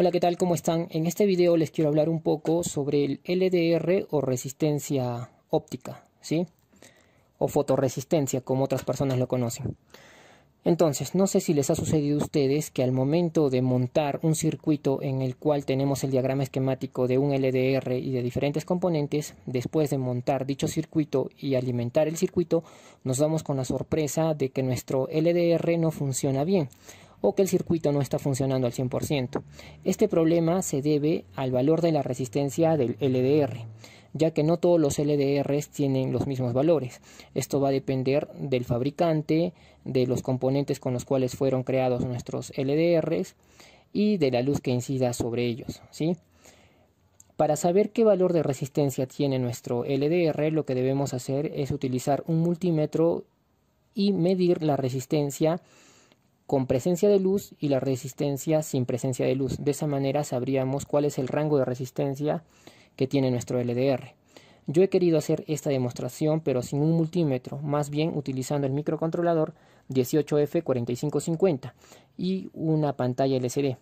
Hola, ¿qué tal? ¿Cómo están? En este video les quiero hablar un poco sobre el LDR o resistencia óptica, ¿sí? O fotoresistencia, como otras personas lo conocen. Entonces, no sé si les ha sucedido a ustedes que al momento de montar un circuito en el cual tenemos el diagrama esquemático de un LDR y de diferentes componentes, después de montar dicho circuito y alimentar el circuito, nos damos con la sorpresa de que nuestro LDR no funciona bien o que el circuito no está funcionando al 100%. Este problema se debe al valor de la resistencia del LDR, ya que no todos los LDRs tienen los mismos valores. Esto va a depender del fabricante, de los componentes con los cuales fueron creados nuestros LDRs y de la luz que incida sobre ellos, ¿sí? Para saber qué valor de resistencia tiene nuestro LDR, lo que debemos hacer es utilizar un multímetro y medir la resistencia con presencia de luz y la resistencia sin presencia de luz. De esa manera sabríamos cuál es el rango de resistencia que tiene nuestro LDR. Yo he querido hacer esta demostración pero sin un multímetro, más bien utilizando el microcontrolador 18F4550 y una pantalla LCD.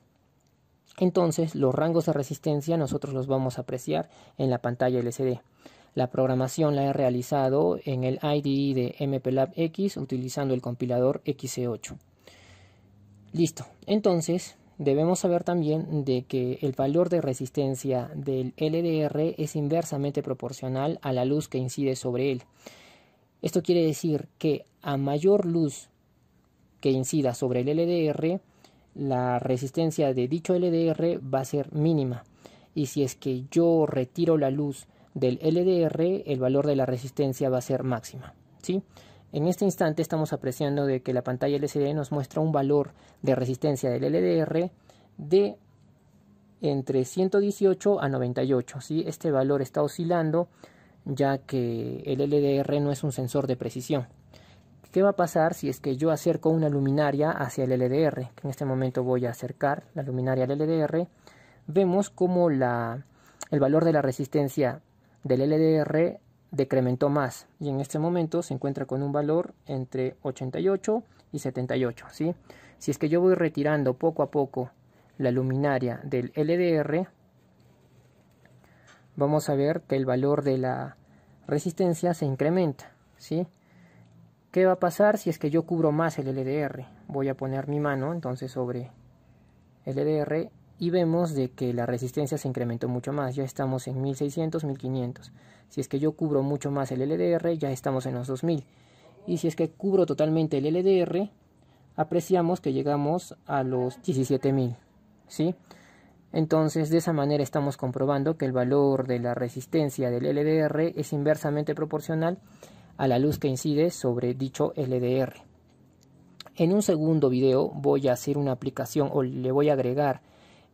Entonces los rangos de resistencia nosotros los vamos a apreciar en la pantalla LCD. La programación la he realizado en el IDE de MPLAB X utilizando el compilador XC8. Listo. Entonces, debemos saber también de que el valor de resistencia del LDR es inversamente proporcional a la luz que incide sobre él. Esto quiere decir que a mayor luz que incida sobre el LDR, la resistencia de dicho LDR va a ser mínima. Y si es que yo retiro la luz del LDR, el valor de la resistencia va a ser máxima. ¿sí? En este instante estamos apreciando de que la pantalla LCD nos muestra un valor de resistencia del LDR de entre 118 a 98. Este valor está oscilando ya que el LDR no es un sensor de precisión. ¿Qué va a pasar si es que yo acerco una luminaria hacia el LDR? En este momento voy a acercar la luminaria al LDR. Vemos como la, el valor de la resistencia del LDR decrementó más y en este momento se encuentra con un valor entre 88 y 78. ¿sí? Si es que yo voy retirando poco a poco la luminaria del LDR, vamos a ver que el valor de la resistencia se incrementa. ¿sí? ¿Qué va a pasar si es que yo cubro más el LDR? Voy a poner mi mano entonces sobre LDR y vemos de que la resistencia se incrementó mucho más, ya estamos en 1600, 1500. Si es que yo cubro mucho más el LDR, ya estamos en los 2000. Y si es que cubro totalmente el LDR, apreciamos que llegamos a los 17000, ¿sí? Entonces, de esa manera estamos comprobando que el valor de la resistencia del LDR es inversamente proporcional a la luz que incide sobre dicho LDR. En un segundo video voy a hacer una aplicación o le voy a agregar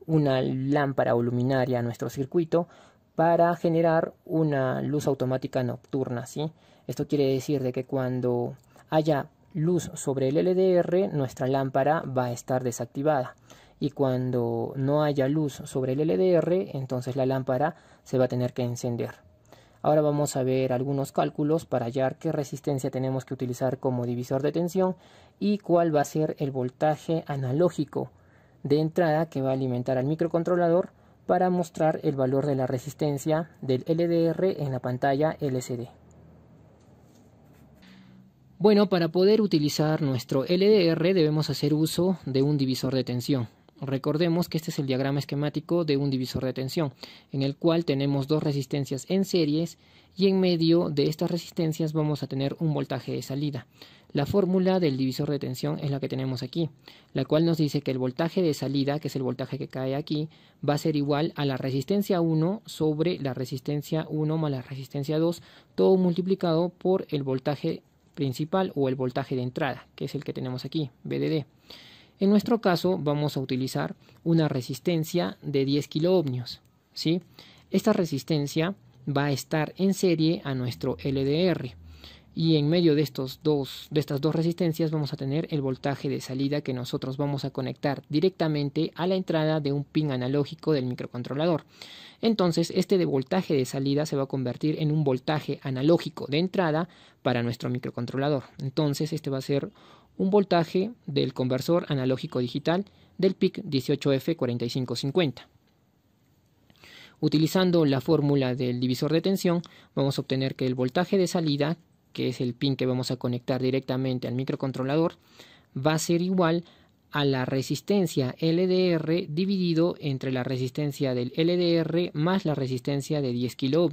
una lámpara o luminaria a nuestro circuito para generar una luz automática nocturna, ¿sí? Esto quiere decir de que cuando haya luz sobre el LDR, nuestra lámpara va a estar desactivada. Y cuando no haya luz sobre el LDR, entonces la lámpara se va a tener que encender. Ahora vamos a ver algunos cálculos para hallar qué resistencia tenemos que utilizar como divisor de tensión y cuál va a ser el voltaje analógico de entrada que va a alimentar al microcontrolador para mostrar el valor de la resistencia del LDR en la pantalla LCD. Bueno, para poder utilizar nuestro LDR debemos hacer uso de un divisor de tensión. Recordemos que este es el diagrama esquemático de un divisor de tensión, en el cual tenemos dos resistencias en series y en medio de estas resistencias vamos a tener un voltaje de salida. La fórmula del divisor de tensión es la que tenemos aquí, la cual nos dice que el voltaje de salida, que es el voltaje que cae aquí, va a ser igual a la resistencia 1 sobre la resistencia 1 más la resistencia 2, todo multiplicado por el voltaje principal o el voltaje de entrada, que es el que tenemos aquí, BDD. En nuestro caso vamos a utilizar una resistencia de 10 kiloohmios. ¿sí? Esta resistencia va a estar en serie a nuestro LDR y en medio de, estos dos, de estas dos resistencias vamos a tener el voltaje de salida que nosotros vamos a conectar directamente a la entrada de un pin analógico del microcontrolador. Entonces este de voltaje de salida se va a convertir en un voltaje analógico de entrada para nuestro microcontrolador. Entonces este va a ser un voltaje del conversor analógico digital del PIC 18F4550. Utilizando la fórmula del divisor de tensión, vamos a obtener que el voltaje de salida que es el pin que vamos a conectar directamente al microcontrolador, va a ser igual a la resistencia LDR dividido entre la resistencia del LDR más la resistencia de 10 kilo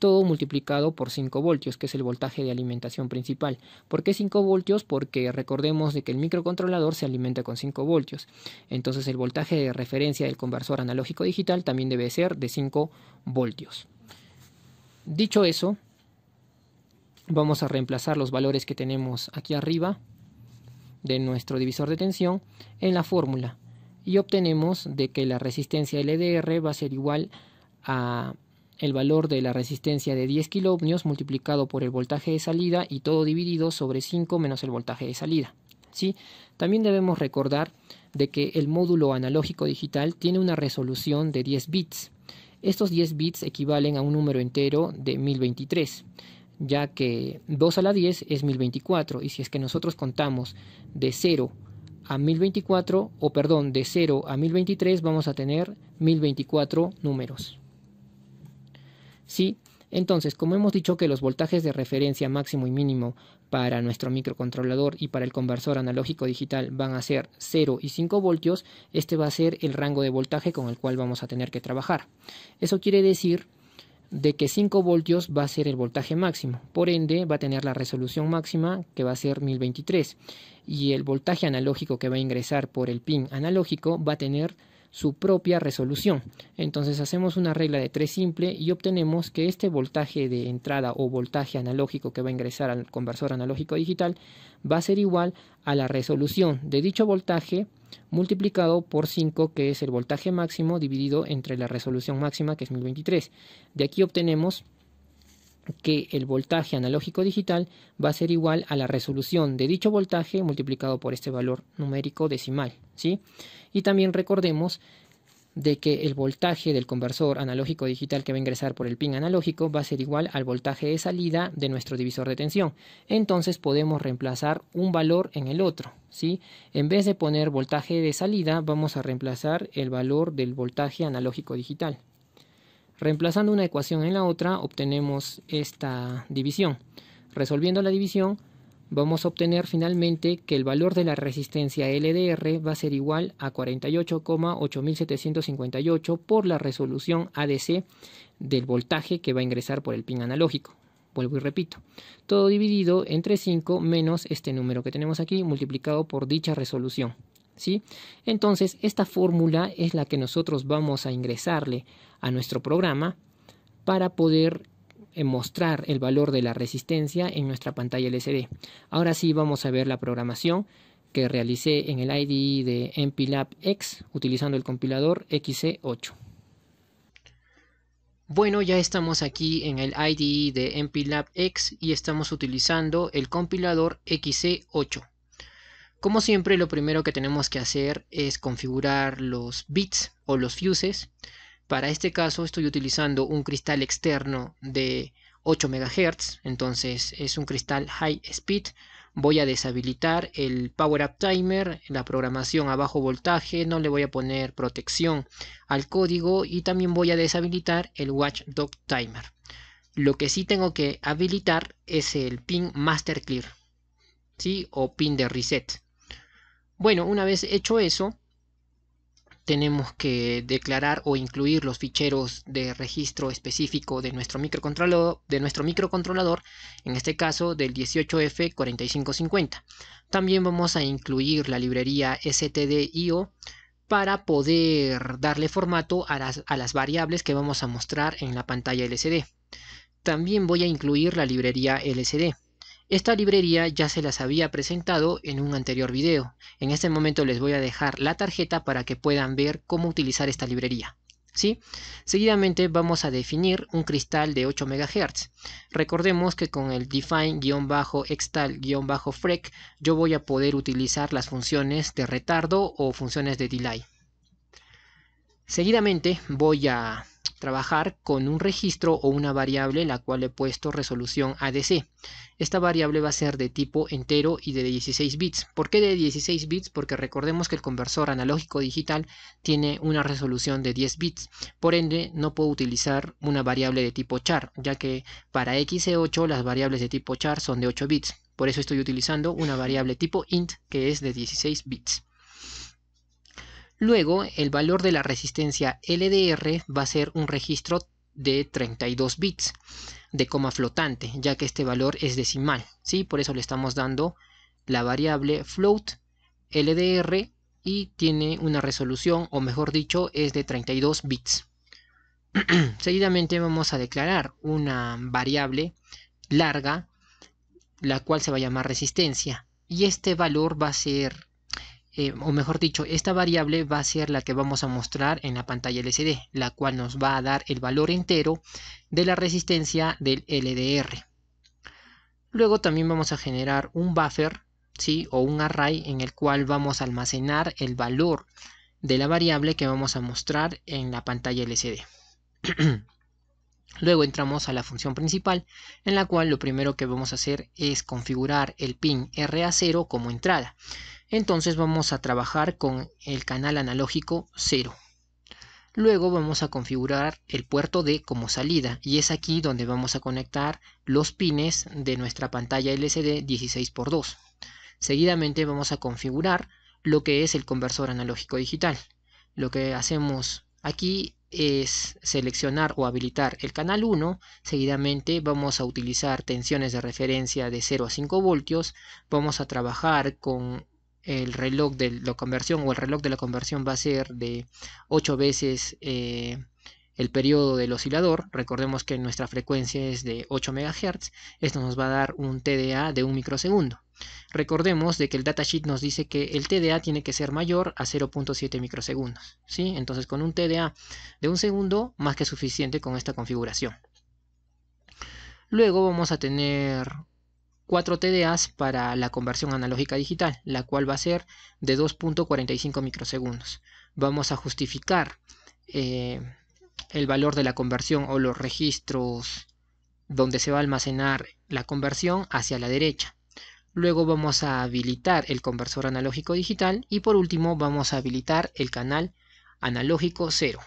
todo multiplicado por 5 voltios, que es el voltaje de alimentación principal. ¿Por qué 5 voltios? Porque recordemos de que el microcontrolador se alimenta con 5 voltios. Entonces el voltaje de referencia del conversor analógico digital también debe ser de 5 voltios. Dicho eso, vamos a reemplazar los valores que tenemos aquí arriba de nuestro divisor de tensión en la fórmula y obtenemos de que la resistencia LDR va a ser igual a el valor de la resistencia de 10 kiloohmios multiplicado por el voltaje de salida y todo dividido sobre 5 menos el voltaje de salida. ¿sí? También debemos recordar de que el módulo analógico digital tiene una resolución de 10 bits. Estos 10 bits equivalen a un número entero de 1023 ya que 2 a la 10 es 1024 y si es que nosotros contamos de 0 a 1024 o perdón de 0 a 1023 vamos a tener 1024 números. Sí, entonces como hemos dicho que los voltajes de referencia máximo y mínimo para nuestro microcontrolador y para el conversor analógico digital van a ser 0 y 5 voltios, este va a ser el rango de voltaje con el cual vamos a tener que trabajar. Eso quiere decir de que 5 voltios va a ser el voltaje máximo, por ende va a tener la resolución máxima que va a ser 1023 y el voltaje analógico que va a ingresar por el pin analógico va a tener su propia resolución. Entonces hacemos una regla de 3 simple y obtenemos que este voltaje de entrada o voltaje analógico que va a ingresar al conversor analógico digital va a ser igual a la resolución de dicho voltaje multiplicado por 5, que es el voltaje máximo, dividido entre la resolución máxima, que es 1023. De aquí obtenemos que el voltaje analógico digital va a ser igual a la resolución de dicho voltaje multiplicado por este valor numérico decimal, ¿sí? Y también recordemos de que el voltaje del conversor analógico digital que va a ingresar por el pin analógico va a ser igual al voltaje de salida de nuestro divisor de tensión. Entonces podemos reemplazar un valor en el otro. ¿sí? En vez de poner voltaje de salida, vamos a reemplazar el valor del voltaje analógico digital. Reemplazando una ecuación en la otra, obtenemos esta división. Resolviendo la división, vamos a obtener finalmente que el valor de la resistencia LDR va a ser igual a 48,8758 por la resolución ADC del voltaje que va a ingresar por el pin analógico. Vuelvo y repito, todo dividido entre 5 menos este número que tenemos aquí multiplicado por dicha resolución. ¿sí? Entonces, esta fórmula es la que nosotros vamos a ingresarle a nuestro programa para poder mostrar el valor de la resistencia en nuestra pantalla LCD. Ahora sí vamos a ver la programación que realicé en el IDE de MPLAB X utilizando el compilador XC8. Bueno, ya estamos aquí en el IDE de MPLAB X y estamos utilizando el compilador XC8. Como siempre, lo primero que tenemos que hacer es configurar los bits o los fuses para este caso estoy utilizando un cristal externo de 8 MHz, entonces es un cristal high speed. Voy a deshabilitar el Power Up Timer, la programación a bajo voltaje, no le voy a poner protección al código y también voy a deshabilitar el Watchdog Timer. Lo que sí tengo que habilitar es el pin Master Clear, ¿sí? O pin de reset. Bueno, una vez hecho eso, tenemos que declarar o incluir los ficheros de registro específico de nuestro microcontrolador, de nuestro microcontrolador en este caso del 18F4550. También vamos a incluir la librería stdio para poder darle formato a las, a las variables que vamos a mostrar en la pantalla LCD. También voy a incluir la librería LCD esta librería ya se las había presentado en un anterior video. En este momento les voy a dejar la tarjeta para que puedan ver cómo utilizar esta librería. ¿Sí? Seguidamente vamos a definir un cristal de 8 MHz. Recordemos que con el define-extal-frec yo voy a poder utilizar las funciones de retardo o funciones de delay. Seguidamente voy a trabajar con un registro o una variable la cual he puesto resolución ADC. Esta variable va a ser de tipo entero y de 16 bits. ¿Por qué de 16 bits? Porque recordemos que el conversor analógico digital tiene una resolución de 10 bits. Por ende, no puedo utilizar una variable de tipo char, ya que para xc e 8 las variables de tipo char son de 8 bits. Por eso estoy utilizando una variable tipo int que es de 16 bits. Luego, el valor de la resistencia LDR va a ser un registro de 32 bits de coma flotante, ya que este valor es decimal, ¿sí? Por eso le estamos dando la variable float LDR y tiene una resolución, o mejor dicho, es de 32 bits. Seguidamente vamos a declarar una variable larga, la cual se va a llamar resistencia, y este valor va a ser eh, o mejor dicho, esta variable va a ser la que vamos a mostrar en la pantalla LCD, la cual nos va a dar el valor entero de la resistencia del LDR. Luego también vamos a generar un buffer, ¿sí? O un array en el cual vamos a almacenar el valor de la variable que vamos a mostrar en la pantalla LCD. Luego entramos a la función principal, en la cual lo primero que vamos a hacer es configurar el pin RA0 como entrada. Entonces vamos a trabajar con el canal analógico 0. Luego vamos a configurar el puerto D como salida y es aquí donde vamos a conectar los pines de nuestra pantalla LCD 16x2. Seguidamente vamos a configurar lo que es el conversor analógico digital. Lo que hacemos aquí es seleccionar o habilitar el canal 1, seguidamente vamos a utilizar tensiones de referencia de 0 a 5 voltios, vamos a trabajar con el reloj de la conversión o el reloj de la conversión va a ser de 8 veces eh, el periodo del oscilador, recordemos que nuestra frecuencia es de 8 MHz, esto nos va a dar un TDA de 1 microsegundo. Recordemos de que el datasheet nos dice que el TDA tiene que ser mayor a 0.7 microsegundos, ¿sí? Entonces con un TDA de un segundo, más que suficiente con esta configuración. Luego vamos a tener 4 TDAs para la conversión analógica digital, la cual va a ser de 2.45 microsegundos. Vamos a justificar eh, el valor de la conversión o los registros donde se va a almacenar la conversión hacia la derecha. Luego vamos a habilitar el conversor analógico digital y por último vamos a habilitar el canal analógico 0.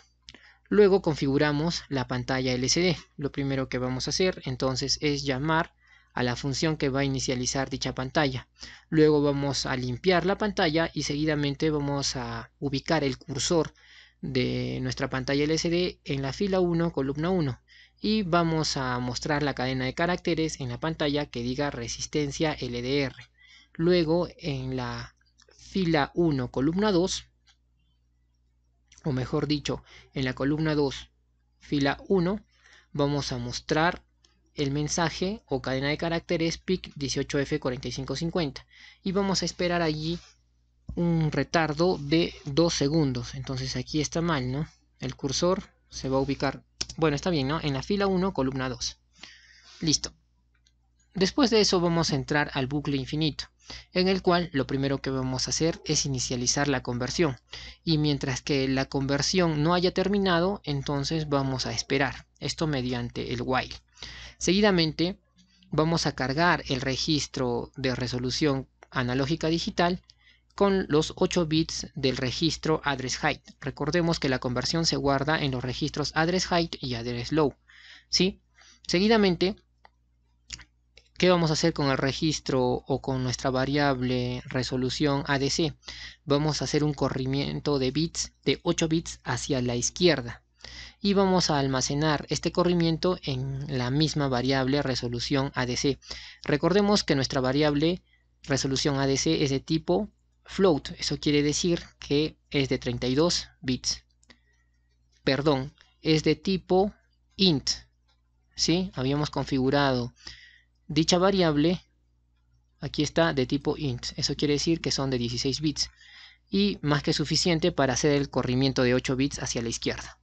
Luego configuramos la pantalla LCD. Lo primero que vamos a hacer entonces es llamar a la función que va a inicializar dicha pantalla. Luego vamos a limpiar la pantalla y seguidamente vamos a ubicar el cursor de nuestra pantalla LCD en la fila 1, columna 1 y vamos a mostrar la cadena de caracteres en la pantalla que diga resistencia LDR. Luego en la fila 1, columna 2, o mejor dicho, en la columna 2, fila 1, vamos a mostrar el mensaje o cadena de caracteres PIC 18F4550 y vamos a esperar allí un retardo de 2 segundos. Entonces aquí está mal, ¿no? El cursor se va a ubicar, bueno, está bien, ¿no? En la fila 1, columna 2. Listo. Después de eso vamos a entrar al bucle infinito, en el cual lo primero que vamos a hacer es inicializar la conversión. Y mientras que la conversión no haya terminado, entonces vamos a esperar. Esto mediante el while. Seguidamente vamos a cargar el registro de resolución analógica digital con los 8 bits del registro address height. Recordemos que la conversión se guarda en los registros address height y address low. ¿sí? Seguidamente, ¿qué vamos a hacer con el registro o con nuestra variable resolución ADC? Vamos a hacer un corrimiento de bits de 8 bits hacia la izquierda y vamos a almacenar este corrimiento en la misma variable resolución ADC. Recordemos que nuestra variable resolución ADC es de tipo float, eso quiere decir que es de 32 bits. Perdón, es de tipo int. ¿Sí? Habíamos configurado dicha variable, aquí está, de tipo int. Eso quiere decir que son de 16 bits y más que suficiente para hacer el corrimiento de 8 bits hacia la izquierda.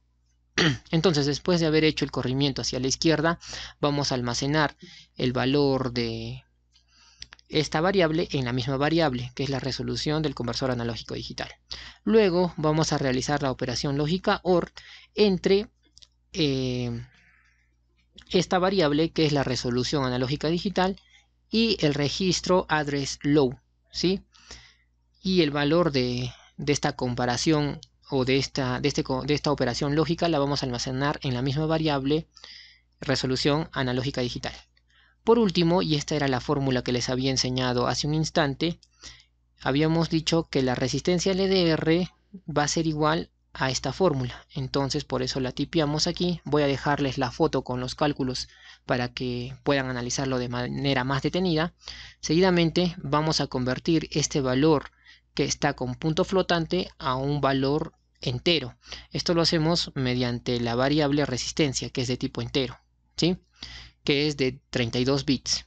Entonces, después de haber hecho el corrimiento hacia la izquierda, vamos a almacenar el valor de esta variable en la misma variable, que es la resolución del conversor analógico digital. Luego vamos a realizar la operación lógica OR entre eh, esta variable, que es la resolución analógica digital, y el registro address low, ¿sí? Y el valor de esta comparación o de esta, de, este de esta operación lógica la vamos a almacenar en la misma variable resolución analógica digital. Por último, y esta era la fórmula que les había enseñado hace un instante, habíamos dicho que la resistencia LDR va a ser igual a esta fórmula. Entonces, por eso la tipiamos aquí. Voy a dejarles la foto con los cálculos para que puedan analizarlo de manera más detenida. Seguidamente, vamos a convertir este valor que está con punto flotante a un valor entero. Esto lo hacemos mediante la variable resistencia, que es de tipo entero, ¿sí? que es de 32 bits.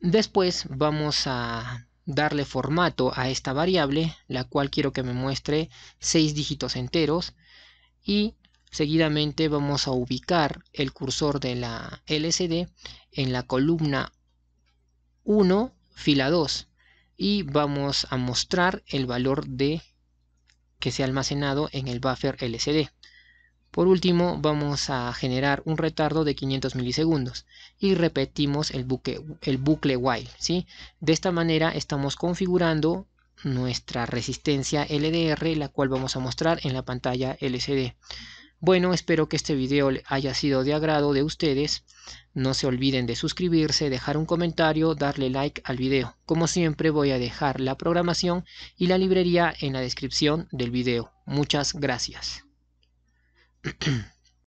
Después vamos a darle formato a esta variable, la cual quiero que me muestre 6 dígitos enteros. Y seguidamente vamos a ubicar el cursor de la LCD en la columna 1, fila 2. Y vamos a mostrar el valor de que se ha almacenado en el buffer LCD. Por último, vamos a generar un retardo de 500 milisegundos y repetimos el, el bucle while. ¿sí? De esta manera estamos configurando nuestra resistencia LDR, la cual vamos a mostrar en la pantalla LCD. Bueno, espero que este video haya sido de agrado de ustedes. No se olviden de suscribirse, dejar un comentario, darle like al video. Como siempre voy a dejar la programación y la librería en la descripción del video. Muchas gracias.